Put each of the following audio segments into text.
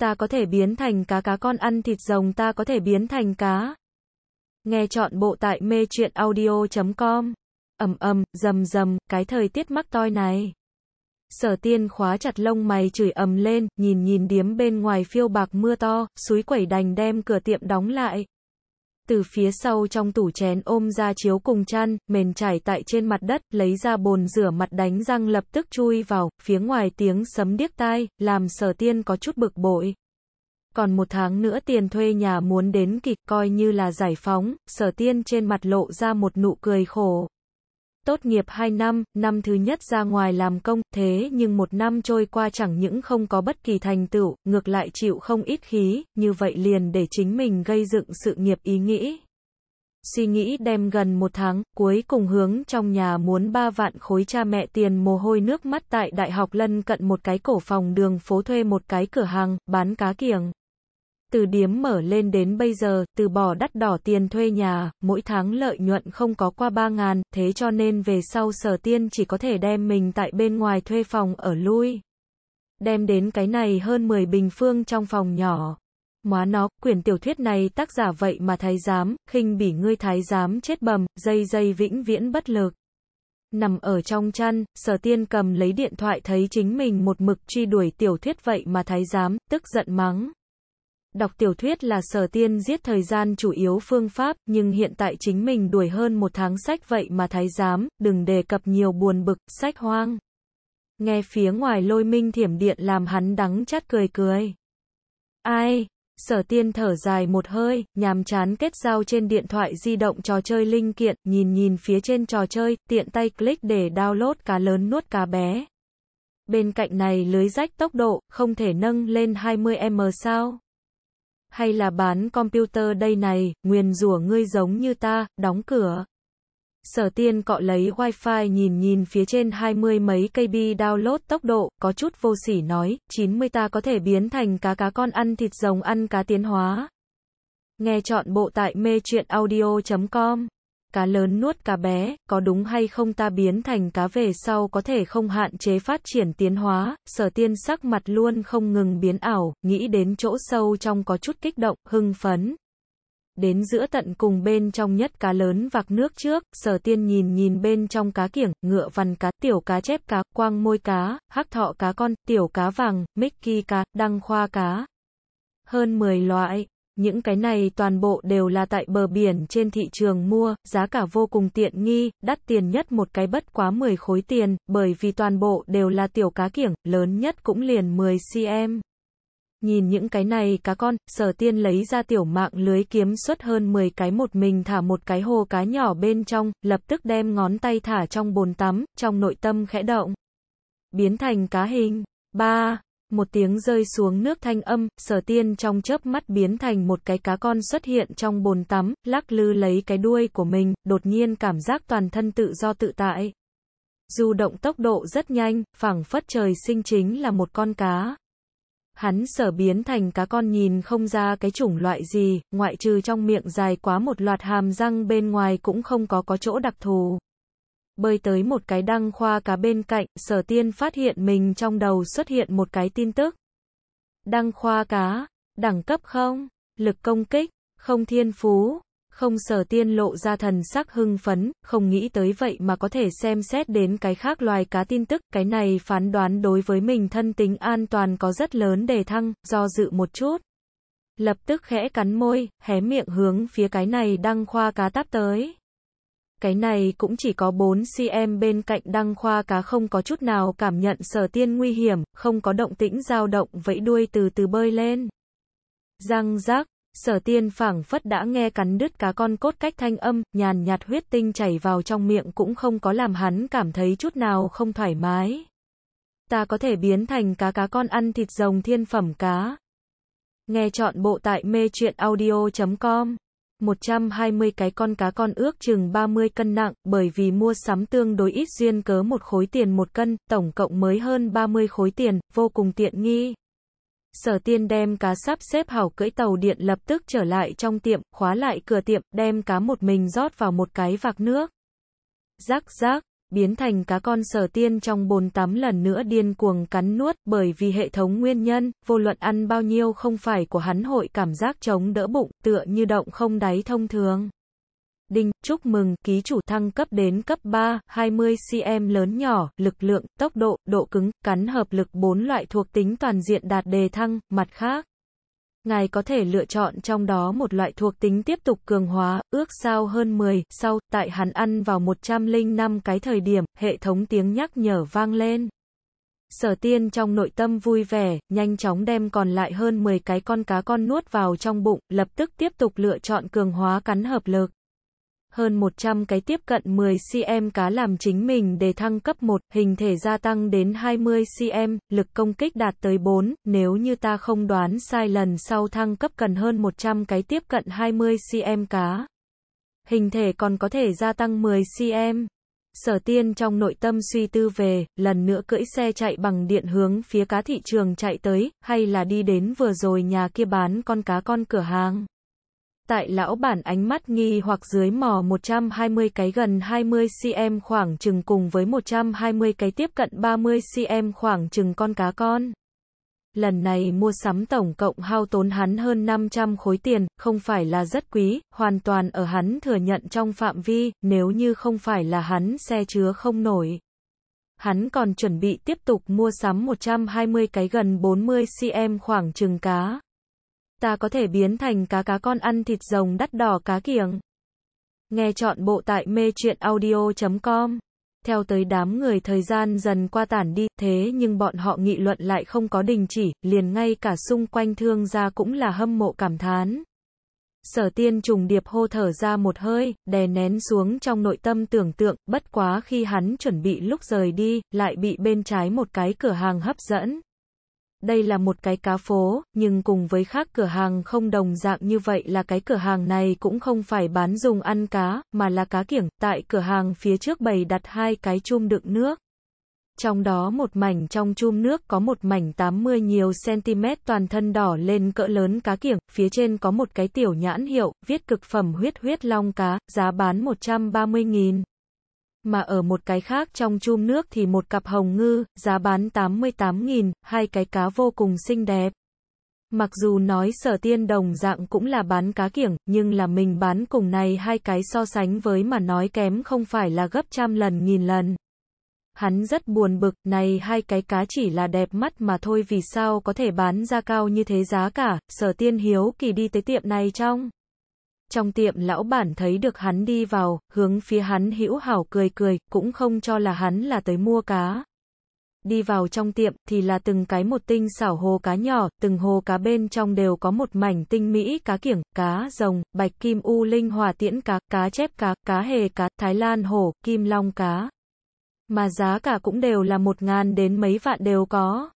ta có thể biến thành cá cá con ăn thịt rồng ta có thể biến thành cá. Nghe chọn bộ tại mê chuyện audio.com. ầm ầm, rầm rầm, cái thời tiết mắc toi này. Sở tiên khóa chặt lông mày chửi ầm lên, nhìn nhìn điếm bên ngoài phiêu bạc mưa to, suối quẩy đành đem cửa tiệm đóng lại từ phía sau trong tủ chén ôm ra chiếu cùng chăn, mền trải tại trên mặt đất, lấy ra bồn rửa mặt đánh răng lập tức chui vào, phía ngoài tiếng sấm điếc tai, làm sở tiên có chút bực bội. Còn một tháng nữa tiền thuê nhà muốn đến kịch coi như là giải phóng, sở tiên trên mặt lộ ra một nụ cười khổ. Tốt nghiệp 2 năm, năm thứ nhất ra ngoài làm công, thế nhưng một năm trôi qua chẳng những không có bất kỳ thành tựu, ngược lại chịu không ít khí, như vậy liền để chính mình gây dựng sự nghiệp ý nghĩ. Suy nghĩ đem gần một tháng, cuối cùng hướng trong nhà muốn ba vạn khối cha mẹ tiền mồ hôi nước mắt tại đại học lân cận một cái cổ phòng đường phố thuê một cái cửa hàng, bán cá kiểng từ điếm mở lên đến bây giờ, từ bỏ đắt đỏ tiền thuê nhà, mỗi tháng lợi nhuận không có qua 3 ngàn, thế cho nên về sau sở tiên chỉ có thể đem mình tại bên ngoài thuê phòng ở lui. Đem đến cái này hơn 10 bình phương trong phòng nhỏ. Móa nó, quyển tiểu thuyết này tác giả vậy mà thái giám, khinh bỉ ngươi thái giám chết bầm, dây dây vĩnh viễn bất lực. Nằm ở trong chăn, sở tiên cầm lấy điện thoại thấy chính mình một mực truy đuổi tiểu thuyết vậy mà thái giám, tức giận mắng. Đọc tiểu thuyết là sở tiên giết thời gian chủ yếu phương pháp, nhưng hiện tại chính mình đuổi hơn một tháng sách vậy mà thái giám, đừng đề cập nhiều buồn bực, sách hoang. Nghe phía ngoài lôi minh thiểm điện làm hắn đắng chát cười cười. Ai? Sở tiên thở dài một hơi, nhàm chán kết giao trên điện thoại di động trò chơi linh kiện, nhìn nhìn phía trên trò chơi, tiện tay click để download cá lớn nuốt cá bé. Bên cạnh này lưới rách tốc độ, không thể nâng lên 20m sao? hay là bán computer đây này, nguyền rủa ngươi giống như ta, đóng cửa. Sở tiên cọ lấy wifi nhìn nhìn phía trên hai mươi mấy kb download tốc độ, có chút vô sỉ nói, 90 ta có thể biến thành cá cá con ăn thịt rồng ăn cá tiến hóa. Nghe chọn bộ tại mê chuyện audio.com cá lớn nuốt cá bé, có đúng hay không ta biến thành cá về sau có thể không hạn chế phát triển tiến hóa, sở tiên sắc mặt luôn không ngừng biến ảo, nghĩ đến chỗ sâu trong có chút kích động, hưng phấn. Đến giữa tận cùng bên trong nhất cá lớn vạc nước trước, sở tiên nhìn nhìn bên trong cá kiểng, ngựa vằn cá, tiểu cá chép cá, quang môi cá, hắc thọ cá con, tiểu cá vàng, Mickey cá, đăng khoa cá. Hơn 10 loại, những cái này toàn bộ đều là tại bờ biển trên thị trường mua, giá cả vô cùng tiện nghi, đắt tiền nhất một cái bất quá 10 khối tiền, bởi vì toàn bộ đều là tiểu cá kiểng, lớn nhất cũng liền 10 cm. Nhìn những cái này cá con, sở tiên lấy ra tiểu mạng lưới kiếm xuất hơn 10 cái một mình thả một cái hồ cá nhỏ bên trong, lập tức đem ngón tay thả trong bồn tắm, trong nội tâm khẽ động. Biến thành cá hình. 3 một tiếng rơi xuống nước thanh âm, sở tiên trong chớp mắt biến thành một cái cá con xuất hiện trong bồn tắm, lắc lư lấy cái đuôi của mình, đột nhiên cảm giác toàn thân tự do tự tại. Dù động tốc độ rất nhanh, phẳng phất trời sinh chính là một con cá. Hắn sở biến thành cá con nhìn không ra cái chủng loại gì, ngoại trừ trong miệng dài quá một loạt hàm răng bên ngoài cũng không có có chỗ đặc thù bơi tới một cái đăng khoa cá bên cạnh, sở tiên phát hiện mình trong đầu xuất hiện một cái tin tức. Đăng khoa cá, đẳng cấp không, lực công kích, không thiên phú, không sở tiên lộ ra thần sắc hưng phấn, không nghĩ tới vậy mà có thể xem xét đến cái khác loài cá tin tức, cái này phán đoán đối với mình thân tính an toàn có rất lớn đề thăng, do dự một chút. Lập tức khẽ cắn môi, hé miệng hướng phía cái này đăng khoa cá táp tới. Cái này cũng chỉ có 4 cm bên cạnh đăng khoa cá không có chút nào cảm nhận sở tiên nguy hiểm, không có động tĩnh dao động vẫy đuôi từ từ bơi lên. Răng rác, sở tiên phảng phất đã nghe cắn đứt cá con cốt cách thanh âm, nhàn nhạt huyết tinh chảy vào trong miệng cũng không có làm hắn cảm thấy chút nào không thoải mái. Ta có thể biến thành cá cá con ăn thịt rồng thiên phẩm cá. Nghe chọn bộ tại mê truyện audio.com 120 cái con cá con ước chừng 30 cân nặng, bởi vì mua sắm tương đối ít duyên cớ một khối tiền một cân, tổng cộng mới hơn 30 khối tiền, vô cùng tiện nghi. Sở tiên đem cá sắp xếp hảo cưỡi tàu điện lập tức trở lại trong tiệm, khóa lại cửa tiệm, đem cá một mình rót vào một cái vạc nước. Rắc rắc, biến thành cá con sở tiên trong bồn tắm lần nữa điên cuồng cắn nuốt, bởi vì hệ thống nguyên nhân, vô luận ăn bao nhiêu không phải của hắn hội cảm giác chống đỡ bụng, tựa như động không đáy thông thường. Đinh, chúc mừng, ký chủ thăng cấp đến cấp 3, 20cm lớn nhỏ, lực lượng, tốc độ, độ cứng, cắn hợp lực bốn loại thuộc tính toàn diện đạt đề thăng, mặt khác. Ngài có thể lựa chọn trong đó một loại thuộc tính tiếp tục cường hóa, ước sao hơn 10, sau, tại hắn ăn vào 105 cái thời điểm, hệ thống tiếng nhắc nhở vang lên. Sở tiên trong nội tâm vui vẻ, nhanh chóng đem còn lại hơn 10 cái con cá con nuốt vào trong bụng, lập tức tiếp tục lựa chọn cường hóa cắn hợp lực hơn 100 cái tiếp cận 10 cm cá làm chính mình để thăng cấp 1, hình thể gia tăng đến 20 cm, lực công kích đạt tới 4, nếu như ta không đoán sai lần sau thăng cấp cần hơn 100 cái tiếp cận 20 cm cá. Hình thể còn có thể gia tăng 10 cm. Sở tiên trong nội tâm suy tư về, lần nữa cưỡi xe chạy bằng điện hướng phía cá thị trường chạy tới, hay là đi đến vừa rồi nhà kia bán con cá con cửa hàng tại lão bản ánh mắt nghi hoặc dưới mò 120 cái gần 20 cm khoảng chừng cùng với 120 cái tiếp cận 30 cm khoảng chừng con cá con. Lần này mua sắm tổng cộng hao tốn hắn hơn 500 khối tiền, không phải là rất quý, hoàn toàn ở hắn thừa nhận trong phạm vi, nếu như không phải là hắn xe chứa không nổi. Hắn còn chuẩn bị tiếp tục mua sắm 120 cái gần 40 cm khoảng chừng cá ta có thể biến thành cá cá con ăn thịt rồng đắt đỏ cá kiềng. Nghe chọn bộ tại mê chuyện audio.com. Theo tới đám người thời gian dần qua tản đi, thế nhưng bọn họ nghị luận lại không có đình chỉ, liền ngay cả xung quanh thương gia cũng là hâm mộ cảm thán. Sở tiên trùng điệp hô thở ra một hơi, đè nén xuống trong nội tâm tưởng tượng, bất quá khi hắn chuẩn bị lúc rời đi, lại bị bên trái một cái cửa hàng hấp dẫn. Đây là một cái cá phố, nhưng cùng với khác cửa hàng không đồng dạng như vậy là cái cửa hàng này cũng không phải bán dùng ăn cá, mà là cá kiểng. Tại cửa hàng phía trước bày đặt hai cái chum đựng nước. Trong đó một mảnh trong chum nước có một mảnh 80 nhiều cm toàn thân đỏ lên cỡ lớn cá kiểng, phía trên có một cái tiểu nhãn hiệu, viết cực phẩm huyết huyết long cá, giá bán 130.000 mà ở một cái khác trong chum nước thì một cặp hồng ngư, giá bán 88.000, hai cái cá vô cùng xinh đẹp. Mặc dù nói sở tiên đồng dạng cũng là bán cá kiểng, nhưng là mình bán cùng này hai cái so sánh với mà nói kém không phải là gấp trăm lần nghìn lần. Hắn rất buồn bực, này hai cái cá chỉ là đẹp mắt mà thôi vì sao có thể bán ra cao như thế giá cả, sở tiên hiếu kỳ đi tới tiệm này trong. Trong tiệm lão bản thấy được hắn đi vào, hướng phía hắn hữu hảo cười cười, cũng không cho là hắn là tới mua cá. Đi vào trong tiệm thì là từng cái một tinh xảo hồ cá nhỏ, từng hồ cá bên trong đều có một mảnh tinh mỹ cá kiểng, cá rồng, bạch kim u linh hòa tiễn cá, cá chép cá, cá hề cá, thái lan hổ, kim long cá. Mà giá cả cũng đều là một ngàn đến mấy vạn đều có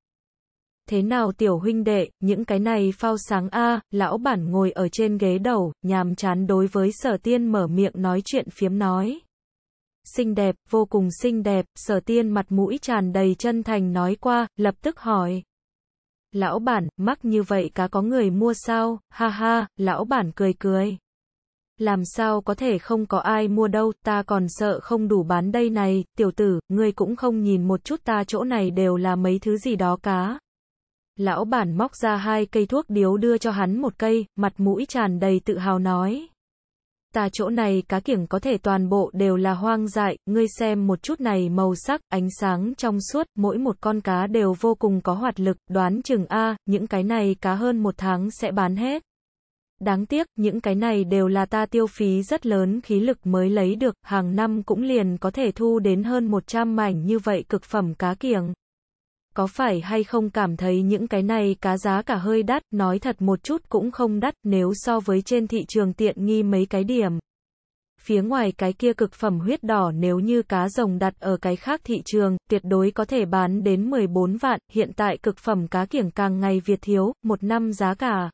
thế nào tiểu huynh đệ, những cái này phao sáng a lão bản ngồi ở trên ghế đầu, nhàm chán đối với sở tiên mở miệng nói chuyện phiếm nói. Xinh đẹp, vô cùng xinh đẹp, sở tiên mặt mũi tràn đầy chân thành nói qua, lập tức hỏi. Lão bản, mắc như vậy cá có người mua sao, ha ha, lão bản cười cười. Làm sao có thể không có ai mua đâu, ta còn sợ không đủ bán đây này, tiểu tử, ngươi cũng không nhìn một chút ta chỗ này đều là mấy thứ gì đó cá. Lão bản móc ra hai cây thuốc điếu đưa cho hắn một cây, mặt mũi tràn đầy tự hào nói. Ta chỗ này cá kiểng có thể toàn bộ đều là hoang dại, ngươi xem một chút này màu sắc, ánh sáng trong suốt, mỗi một con cá đều vô cùng có hoạt lực, đoán chừng A, những cái này cá hơn một tháng sẽ bán hết. Đáng tiếc, những cái này đều là ta tiêu phí rất lớn khí lực mới lấy được, hàng năm cũng liền có thể thu đến hơn 100 mảnh như vậy cực phẩm cá kiểng có phải hay không cảm thấy những cái này cá giá cả hơi đắt, nói thật một chút cũng không đắt nếu so với trên thị trường tiện nghi mấy cái điểm. Phía ngoài cái kia cực phẩm huyết đỏ nếu như cá rồng đặt ở cái khác thị trường, tuyệt đối có thể bán đến 14 vạn, hiện tại cực phẩm cá kiểng càng ngày Việt thiếu, một năm giá cả.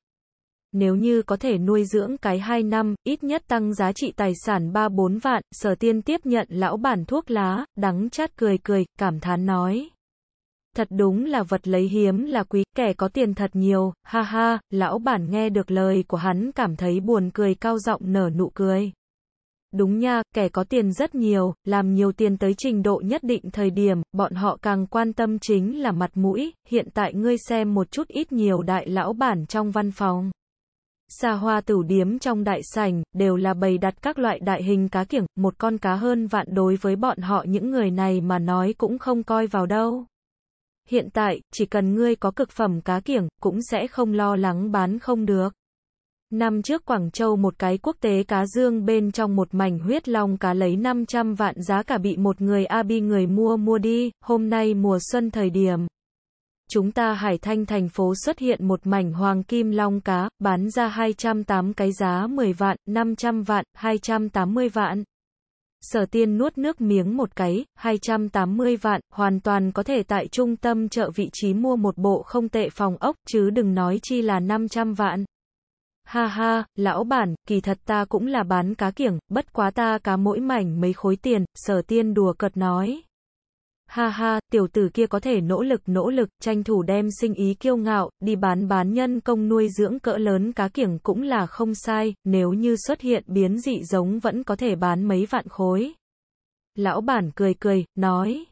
Nếu như có thể nuôi dưỡng cái 2 năm, ít nhất tăng giá trị tài sản 3-4 vạn, sở tiên tiếp nhận lão bản thuốc lá, đắng chát cười cười, cảm thán nói thật đúng là vật lấy hiếm là quý, kẻ có tiền thật nhiều, ha ha, lão bản nghe được lời của hắn cảm thấy buồn cười cao giọng nở nụ cười. Đúng nha, kẻ có tiền rất nhiều, làm nhiều tiền tới trình độ nhất định thời điểm, bọn họ càng quan tâm chính là mặt mũi, hiện tại ngươi xem một chút ít nhiều đại lão bản trong văn phòng. Xa hoa tử điếm trong đại sảnh, đều là bày đặt các loại đại hình cá kiểng, một con cá hơn vạn đối với bọn họ những người này mà nói cũng không coi vào đâu. Hiện tại, chỉ cần ngươi có cực phẩm cá kiểng, cũng sẽ không lo lắng bán không được. Năm trước Quảng Châu một cái quốc tế cá dương bên trong một mảnh huyết long cá lấy 500 vạn giá cả bị một người Abi người mua mua đi, hôm nay mùa xuân thời điểm. Chúng ta Hải Thanh thành phố xuất hiện một mảnh hoàng kim long cá, bán ra 208 cái giá 10 vạn, 500 vạn, 280 vạn. Sở tiên nuốt nước miếng một cái, 280 vạn, hoàn toàn có thể tại trung tâm chợ vị trí mua một bộ không tệ phòng ốc, chứ đừng nói chi là 500 vạn. Ha ha, lão bản, kỳ thật ta cũng là bán cá kiểng, bất quá ta cá mỗi mảnh mấy khối tiền, sở tiên đùa cợt nói. Ha ha, tiểu tử kia có thể nỗ lực nỗ lực, tranh thủ đem sinh ý kiêu ngạo, đi bán bán nhân công nuôi dưỡng cỡ lớn cá kiểng cũng là không sai, nếu như xuất hiện biến dị giống vẫn có thể bán mấy vạn khối. Lão bản cười cười, nói.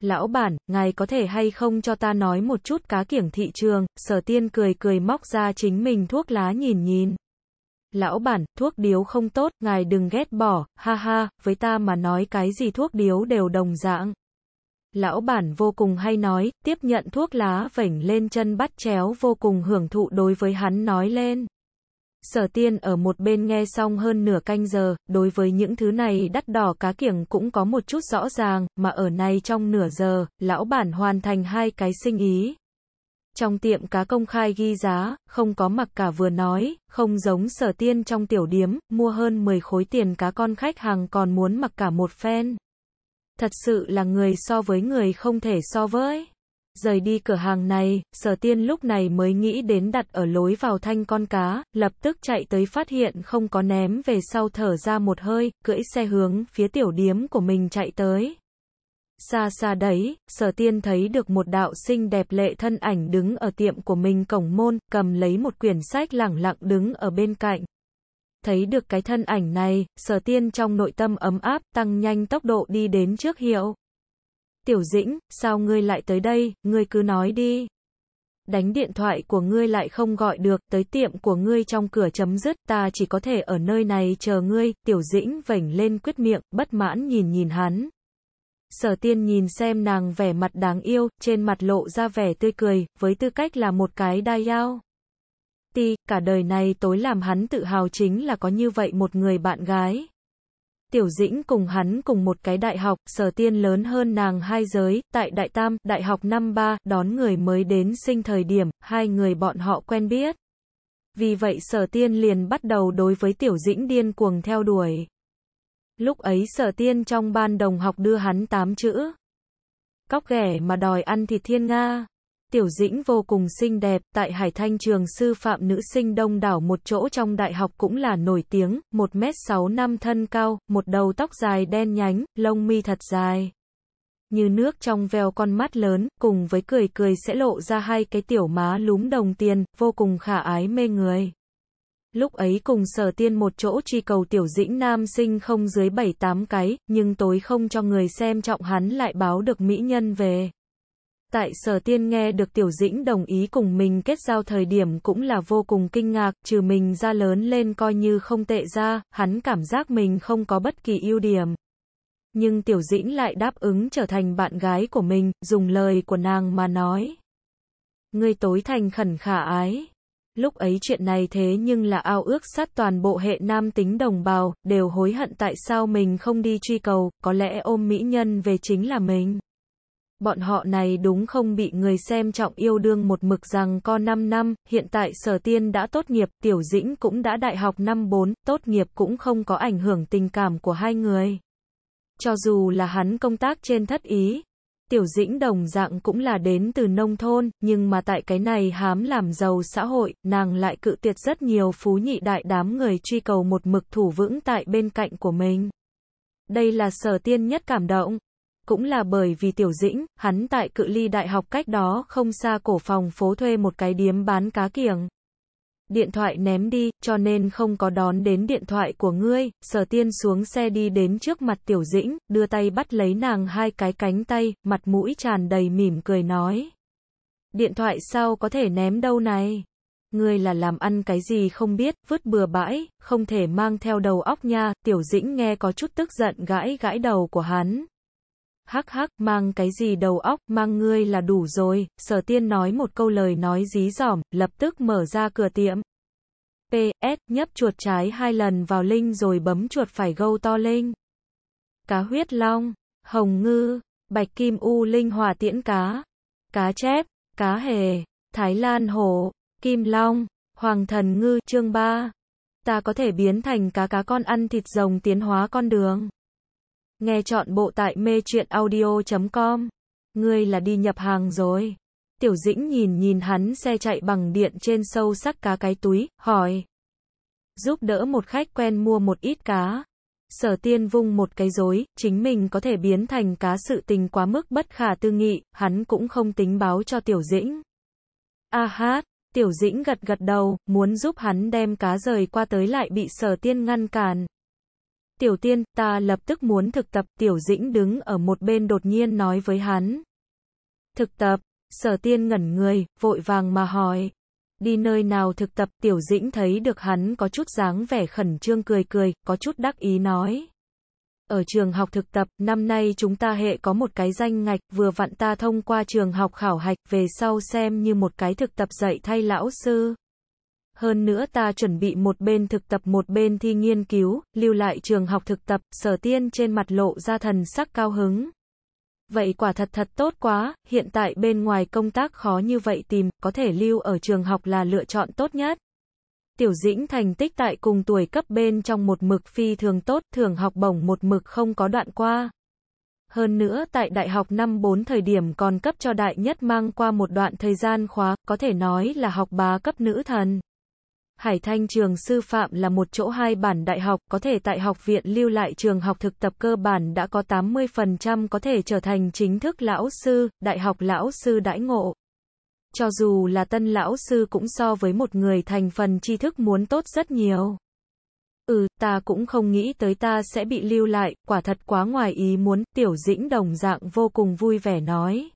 Lão bản, ngài có thể hay không cho ta nói một chút cá kiểng thị trường, sở tiên cười cười móc ra chính mình thuốc lá nhìn nhìn. Lão bản, thuốc điếu không tốt, ngài đừng ghét bỏ, ha ha, với ta mà nói cái gì thuốc điếu đều đồng dạng lão bản vô cùng hay nói, tiếp nhận thuốc lá vảnh lên chân bắt chéo vô cùng hưởng thụ đối với hắn nói lên. Sở tiên ở một bên nghe xong hơn nửa canh giờ, đối với những thứ này đắt đỏ cá kiểng cũng có một chút rõ ràng, mà ở này trong nửa giờ, lão bản hoàn thành hai cái sinh ý. Trong tiệm cá công khai ghi giá, không có mặc cả vừa nói, không giống sở tiên trong tiểu điếm, mua hơn 10 khối tiền cá con khách hàng còn muốn mặc cả một phen. Thật sự là người so với người không thể so với. Rời đi cửa hàng này, sở tiên lúc này mới nghĩ đến đặt ở lối vào thanh con cá, lập tức chạy tới phát hiện không có ném về sau thở ra một hơi, cưỡi xe hướng phía tiểu điếm của mình chạy tới. Xa xa đấy, sở tiên thấy được một đạo sinh đẹp lệ thân ảnh đứng ở tiệm của mình cổng môn, cầm lấy một quyển sách lẳng lặng đứng ở bên cạnh. Thấy được cái thân ảnh này, sở tiên trong nội tâm ấm áp, tăng nhanh tốc độ đi đến trước hiệu. Tiểu dĩnh, sao ngươi lại tới đây, ngươi cứ nói đi. Đánh điện thoại của ngươi lại không gọi được, tới tiệm của ngươi trong cửa chấm dứt, ta chỉ có thể ở nơi này chờ ngươi, tiểu dĩnh vảnh lên quyết miệng, bất mãn nhìn nhìn hắn. Sở tiên nhìn xem nàng vẻ mặt đáng yêu, trên mặt lộ ra vẻ tươi cười, với tư cách là một cái đai yao. Ti, cả đời này tối làm hắn tự hào chính là có như vậy một người bạn gái. Tiểu Dĩnh cùng hắn cùng một cái đại học, sở tiên lớn hơn nàng hai giới, tại Đại Tam, đại học năm ba, đón người mới đến sinh thời điểm, hai người bọn họ quen biết. Vì vậy sở tiên liền bắt đầu đối với Tiểu Dĩnh điên cuồng theo đuổi. Lúc ấy sở tiên trong ban đồng học đưa hắn tám chữ. Cóc ghẻ mà đòi ăn thịt thiên Nga. Tiểu Dĩnh vô cùng xinh đẹp, tại Hải Thanh trường sư phạm nữ sinh đông đảo một chỗ trong đại học cũng là nổi tiếng, 1m65 thân cao, một đầu tóc dài đen nhánh, lông mi thật dài. Như nước trong veo con mắt lớn, cùng với cười cười sẽ lộ ra hai cái tiểu má lúm đồng tiền, vô cùng khả ái mê người. Lúc ấy cùng sở tiên một chỗ truy cầu tiểu dĩnh nam sinh không dưới 7-8 cái, nhưng tối không cho người xem trọng hắn lại báo được mỹ nhân về. Tại sở tiên nghe được Tiểu Dĩnh đồng ý cùng mình kết giao thời điểm cũng là vô cùng kinh ngạc, trừ mình ra lớn lên coi như không tệ ra, hắn cảm giác mình không có bất kỳ ưu điểm. Nhưng Tiểu Dĩnh lại đáp ứng trở thành bạn gái của mình, dùng lời của nàng mà nói. Ngươi tối thành khẩn khả ái. Lúc ấy chuyện này thế nhưng là ao ước sát toàn bộ hệ nam tính đồng bào, đều hối hận tại sao mình không đi truy cầu, có lẽ ôm mỹ nhân về chính là mình bọn họ này đúng không bị người xem trọng yêu đương một mực rằng có 5 năm, hiện tại sở tiên đã tốt nghiệp, tiểu dĩnh cũng đã đại học năm 4, tốt nghiệp cũng không có ảnh hưởng tình cảm của hai người. Cho dù là hắn công tác trên thất ý, tiểu dĩnh đồng dạng cũng là đến từ nông thôn, nhưng mà tại cái này hám làm giàu xã hội, nàng lại cự tuyệt rất nhiều phú nhị đại đám người truy cầu một mực thủ vững tại bên cạnh của mình. Đây là sở tiên nhất cảm động cũng là bởi vì Tiểu Dĩnh, hắn tại cự ly đại học cách đó không xa cổ phòng phố thuê một cái điếm bán cá kiểng. Điện thoại ném đi, cho nên không có đón đến điện thoại của ngươi, sở tiên xuống xe đi đến trước mặt Tiểu Dĩnh, đưa tay bắt lấy nàng hai cái cánh tay, mặt mũi tràn đầy mỉm cười nói. Điện thoại sao có thể ném đâu này? Ngươi là làm ăn cái gì không biết, vứt bừa bãi, không thể mang theo đầu óc nha, tiểu dĩnh nghe có chút tức giận gãi gãi đầu của hắn, hắc hắc, mang cái gì đầu óc, mang ngươi là đủ rồi, sở tiên nói một câu lời nói dí dỏm, lập tức mở ra cửa tiệm. PS, nhấp chuột trái hai lần vào linh rồi bấm chuột phải gâu to linh. Cá huyết long, hồng ngư, bạch kim u linh hòa tiễn cá, cá chép, cá hề, Thái Lan hổ, kim long, hoàng thần ngư, chương ba Ta có thể biến thành cá cá con ăn thịt rồng tiến hóa con đường. Nghe chọn bộ tại mê chuyện audio.com. Ngươi là đi nhập hàng rồi. Tiểu dĩnh nhìn nhìn hắn xe chạy bằng điện trên sâu sắc cá cái túi, hỏi. Giúp đỡ một khách quen mua một ít cá. Sở tiên vung một cái dối, chính mình có thể biến thành cá sự tình quá mức bất khả tư nghị, hắn cũng không tính báo cho tiểu dĩnh. A hát, tiểu dĩnh gật gật đầu, muốn giúp hắn đem cá rời qua tới lại bị sở tiên ngăn cản. Tiểu tiên, ta lập tức muốn thực tập, tiểu dĩnh đứng ở một bên đột nhiên nói với hắn. Thực tập, sở tiên ngẩn người, vội vàng mà hỏi. Đi nơi nào thực tập, tiểu dĩnh thấy được hắn có chút dáng vẻ khẩn trương cười cười, có chút đắc ý nói. Ở trường học thực tập, năm nay chúng ta hệ có một cái danh ngạch, vừa vặn ta thông qua trường học khảo hạch, về sau xem như một cái thực tập dạy thay lão sư. Hơn nữa ta chuẩn bị một bên thực tập một bên thi nghiên cứu, lưu lại trường học thực tập, sở tiên trên mặt lộ ra thần sắc cao hứng. Vậy quả thật thật tốt quá, hiện tại bên ngoài công tác khó như vậy tìm, có thể lưu ở trường học là lựa chọn tốt nhất. Tiểu Dĩnh thành tích tại cùng tuổi cấp bên trong một mực phi thường tốt, thường học bổng một mực không có đoạn qua. Hơn nữa tại đại học năm 4 thời điểm còn cấp cho đại nhất mang qua một đoạn thời gian khóa, có thể nói là học bá cấp nữ thần. Hải Thanh trường sư phạm là một chỗ hai bản đại học, có thể tại học viện lưu lại trường học thực tập cơ bản đã có 80% có thể trở thành chính thức lão sư, đại học lão sư đãi ngộ. Cho dù là tân lão sư cũng so với một người thành phần tri thức muốn tốt rất nhiều. Ừ, ta cũng không nghĩ tới ta sẽ bị lưu lại, quả thật quá ngoài ý muốn, tiểu dĩnh đồng dạng vô cùng vui vẻ nói.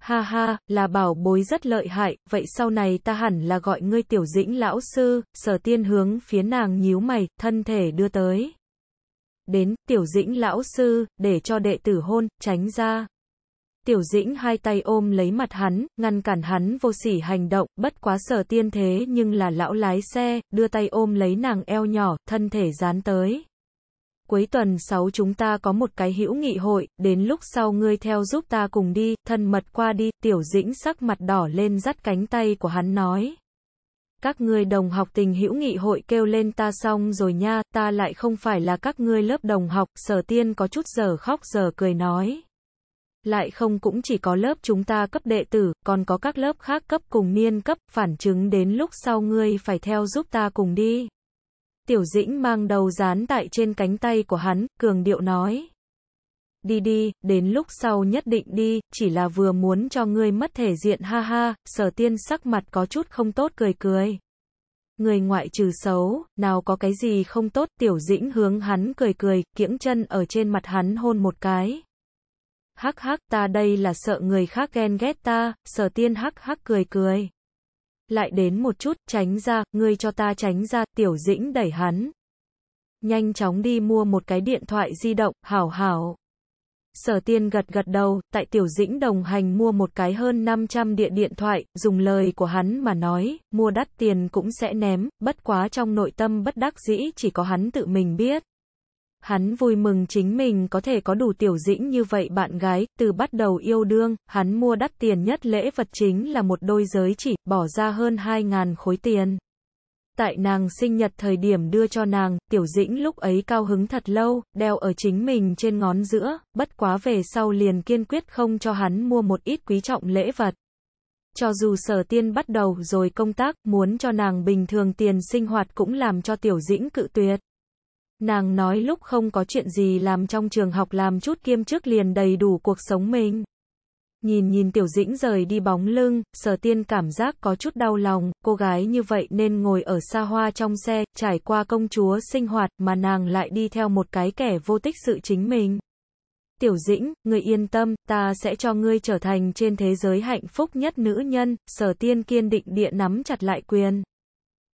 Ha ha, là bảo bối rất lợi hại, vậy sau này ta hẳn là gọi ngươi tiểu dĩnh lão sư, sở tiên hướng phía nàng nhíu mày, thân thể đưa tới. Đến, tiểu dĩnh lão sư, để cho đệ tử hôn, tránh ra. Tiểu dĩnh hai tay ôm lấy mặt hắn, ngăn cản hắn vô sỉ hành động, bất quá sở tiên thế nhưng là lão lái xe, đưa tay ôm lấy nàng eo nhỏ, thân thể dán tới cuối tuần 6 chúng ta có một cái hữu nghị hội, đến lúc sau ngươi theo giúp ta cùng đi, thân mật qua đi, tiểu dĩnh sắc mặt đỏ lên dắt cánh tay của hắn nói. Các ngươi đồng học tình hữu nghị hội kêu lên ta xong rồi nha, ta lại không phải là các ngươi lớp đồng học, sở tiên có chút giờ khóc giờ cười nói. Lại không cũng chỉ có lớp chúng ta cấp đệ tử, còn có các lớp khác cấp cùng niên cấp, phản chứng đến lúc sau ngươi phải theo giúp ta cùng đi. Tiểu Dĩnh mang đầu dán tại trên cánh tay của hắn, cường điệu nói. Đi đi, đến lúc sau nhất định đi, chỉ là vừa muốn cho ngươi mất thể diện ha ha, sở tiên sắc mặt có chút không tốt cười cười. Người ngoại trừ xấu, nào có cái gì không tốt, tiểu dĩnh hướng hắn cười cười, kiễng chân ở trên mặt hắn hôn một cái. Hắc hắc ta đây là sợ người khác ghen ghét ta, sở tiên hắc hắc cười cười lại đến một chút, tránh ra, ngươi cho ta tránh ra, tiểu dĩnh đẩy hắn. Nhanh chóng đi mua một cái điện thoại di động, hảo hảo. Sở tiên gật gật đầu, tại tiểu dĩnh đồng hành mua một cái hơn 500 địa điện thoại, dùng lời của hắn mà nói, mua đắt tiền cũng sẽ ném, bất quá trong nội tâm bất đắc dĩ chỉ có hắn tự mình biết. Hắn vui mừng chính mình có thể có đủ tiểu dĩnh như vậy bạn gái, từ bắt đầu yêu đương, hắn mua đắt tiền nhất lễ vật chính là một đôi giới chỉ, bỏ ra hơn 2.000 khối tiền. Tại nàng sinh nhật thời điểm đưa cho nàng, tiểu dĩnh lúc ấy cao hứng thật lâu, đeo ở chính mình trên ngón giữa, bất quá về sau liền kiên quyết không cho hắn mua một ít quý trọng lễ vật. Cho dù sở tiên bắt đầu rồi công tác, muốn cho nàng bình thường tiền sinh hoạt cũng làm cho tiểu dĩnh cự tuyệt. Nàng nói lúc không có chuyện gì làm trong trường học làm chút kiêm trước liền đầy đủ cuộc sống mình. Nhìn nhìn tiểu dĩnh rời đi bóng lưng, sở tiên cảm giác có chút đau lòng, cô gái như vậy nên ngồi ở xa hoa trong xe, trải qua công chúa sinh hoạt mà nàng lại đi theo một cái kẻ vô tích sự chính mình. Tiểu dĩnh, người yên tâm, ta sẽ cho ngươi trở thành trên thế giới hạnh phúc nhất nữ nhân, sở tiên kiên định địa nắm chặt lại quyền.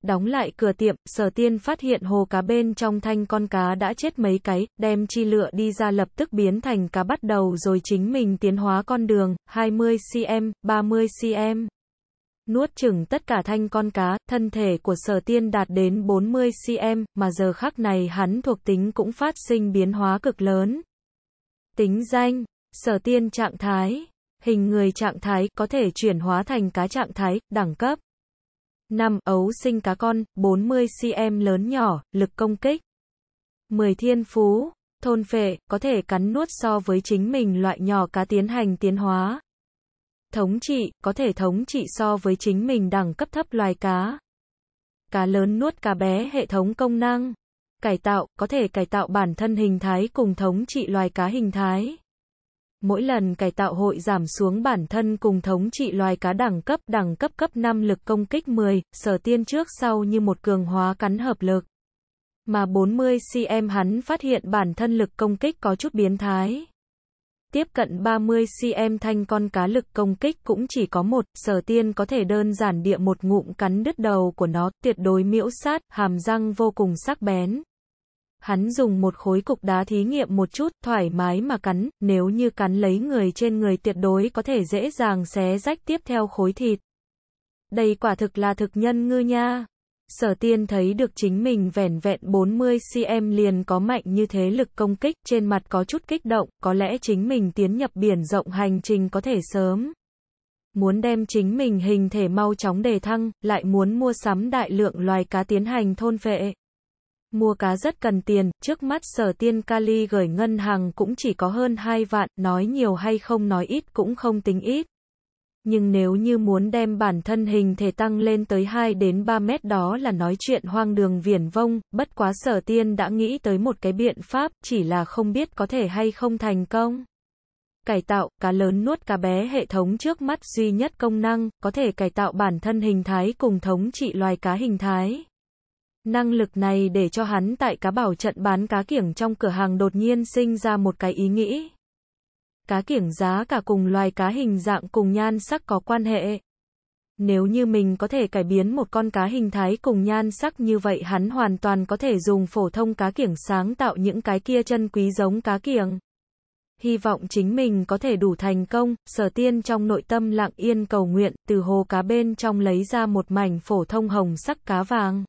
Đóng lại cửa tiệm, sở tiên phát hiện hồ cá bên trong thanh con cá đã chết mấy cái, đem chi lựa đi ra lập tức biến thành cá bắt đầu rồi chính mình tiến hóa con đường, 20cm, 30cm. Nuốt chừng tất cả thanh con cá, thân thể của sở tiên đạt đến 40cm, mà giờ khắc này hắn thuộc tính cũng phát sinh biến hóa cực lớn. Tính danh, sở tiên trạng thái, hình người trạng thái có thể chuyển hóa thành cá trạng thái, đẳng cấp. 5. Ấu sinh cá con, 40 cm lớn nhỏ, lực công kích. 10. Thiên phú, thôn phệ, có thể cắn nuốt so với chính mình loại nhỏ cá tiến hành tiến hóa. Thống trị, có thể thống trị so với chính mình đẳng cấp thấp loài cá. Cá lớn nuốt cá bé hệ thống công năng. Cải tạo, có thể cải tạo bản thân hình thái cùng thống trị loài cá hình thái. Mỗi lần cải tạo hội giảm xuống bản thân cùng thống trị loài cá đẳng cấp, đẳng cấp cấp 5 lực công kích 10, sở tiên trước sau như một cường hóa cắn hợp lực. Mà 40cm hắn phát hiện bản thân lực công kích có chút biến thái. Tiếp cận 30cm thanh con cá lực công kích cũng chỉ có một, sở tiên có thể đơn giản địa một ngụm cắn đứt đầu của nó, tuyệt đối miễu sát, hàm răng vô cùng sắc bén. Hắn dùng một khối cục đá thí nghiệm một chút, thoải mái mà cắn, nếu như cắn lấy người trên người tuyệt đối có thể dễ dàng xé rách tiếp theo khối thịt. Đây quả thực là thực nhân ngư nha. Sở tiên thấy được chính mình vẻn vẹn 40cm liền có mạnh như thế lực công kích, trên mặt có chút kích động, có lẽ chính mình tiến nhập biển rộng hành trình có thể sớm. Muốn đem chính mình hình thể mau chóng đề thăng, lại muốn mua sắm đại lượng loài cá tiến hành thôn vệ. Mua cá rất cần tiền, trước mắt sở tiên Kali gửi ngân hàng cũng chỉ có hơn 2 vạn, nói nhiều hay không nói ít cũng không tính ít. Nhưng nếu như muốn đem bản thân hình thể tăng lên tới 2 đến 3 mét đó là nói chuyện hoang đường viển vông, bất quá sở tiên đã nghĩ tới một cái biện pháp, chỉ là không biết có thể hay không thành công. Cải tạo, cá lớn nuốt cá bé hệ thống trước mắt duy nhất công năng, có thể cải tạo bản thân hình thái cùng thống trị loài cá hình thái. Năng lực này để cho hắn tại cá bảo trận bán cá kiểng trong cửa hàng đột nhiên sinh ra một cái ý nghĩ. Cá kiểng giá cả cùng loài cá hình dạng cùng nhan sắc có quan hệ. Nếu như mình có thể cải biến một con cá hình thái cùng nhan sắc như vậy hắn hoàn toàn có thể dùng phổ thông cá kiểng sáng tạo những cái kia chân quý giống cá kiểng. Hy vọng chính mình có thể đủ thành công, sở tiên trong nội tâm lặng yên cầu nguyện, từ hồ cá bên trong lấy ra một mảnh phổ thông hồng sắc cá vàng.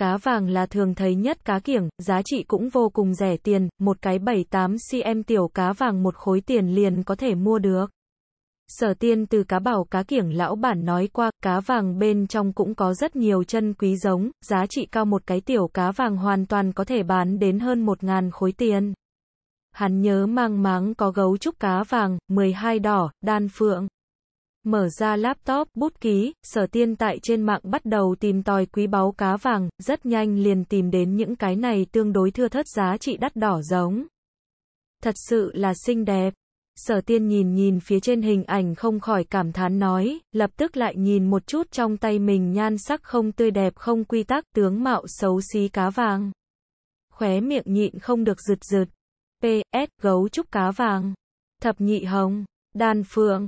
Cá vàng là thường thấy nhất cá kiểng, giá trị cũng vô cùng rẻ tiền, một cái 78cm tiểu cá vàng một khối tiền liền có thể mua được. Sở tiên từ cá bảo cá kiểng lão bản nói qua, cá vàng bên trong cũng có rất nhiều chân quý giống, giá trị cao một cái tiểu cá vàng hoàn toàn có thể bán đến hơn 1.000 khối tiền. Hắn nhớ mang máng có gấu trúc cá vàng, 12 đỏ, đan phượng. Mở ra laptop, bút ký, sở tiên tại trên mạng bắt đầu tìm tòi quý báu cá vàng, rất nhanh liền tìm đến những cái này tương đối thưa thất giá trị đắt đỏ giống. Thật sự là xinh đẹp. Sở tiên nhìn nhìn phía trên hình ảnh không khỏi cảm thán nói, lập tức lại nhìn một chút trong tay mình nhan sắc không tươi đẹp không quy tắc tướng mạo xấu xí cá vàng. Khóe miệng nhịn không được rượt rượt. P.S. Gấu trúc cá vàng. Thập nhị hồng. Đan phượng.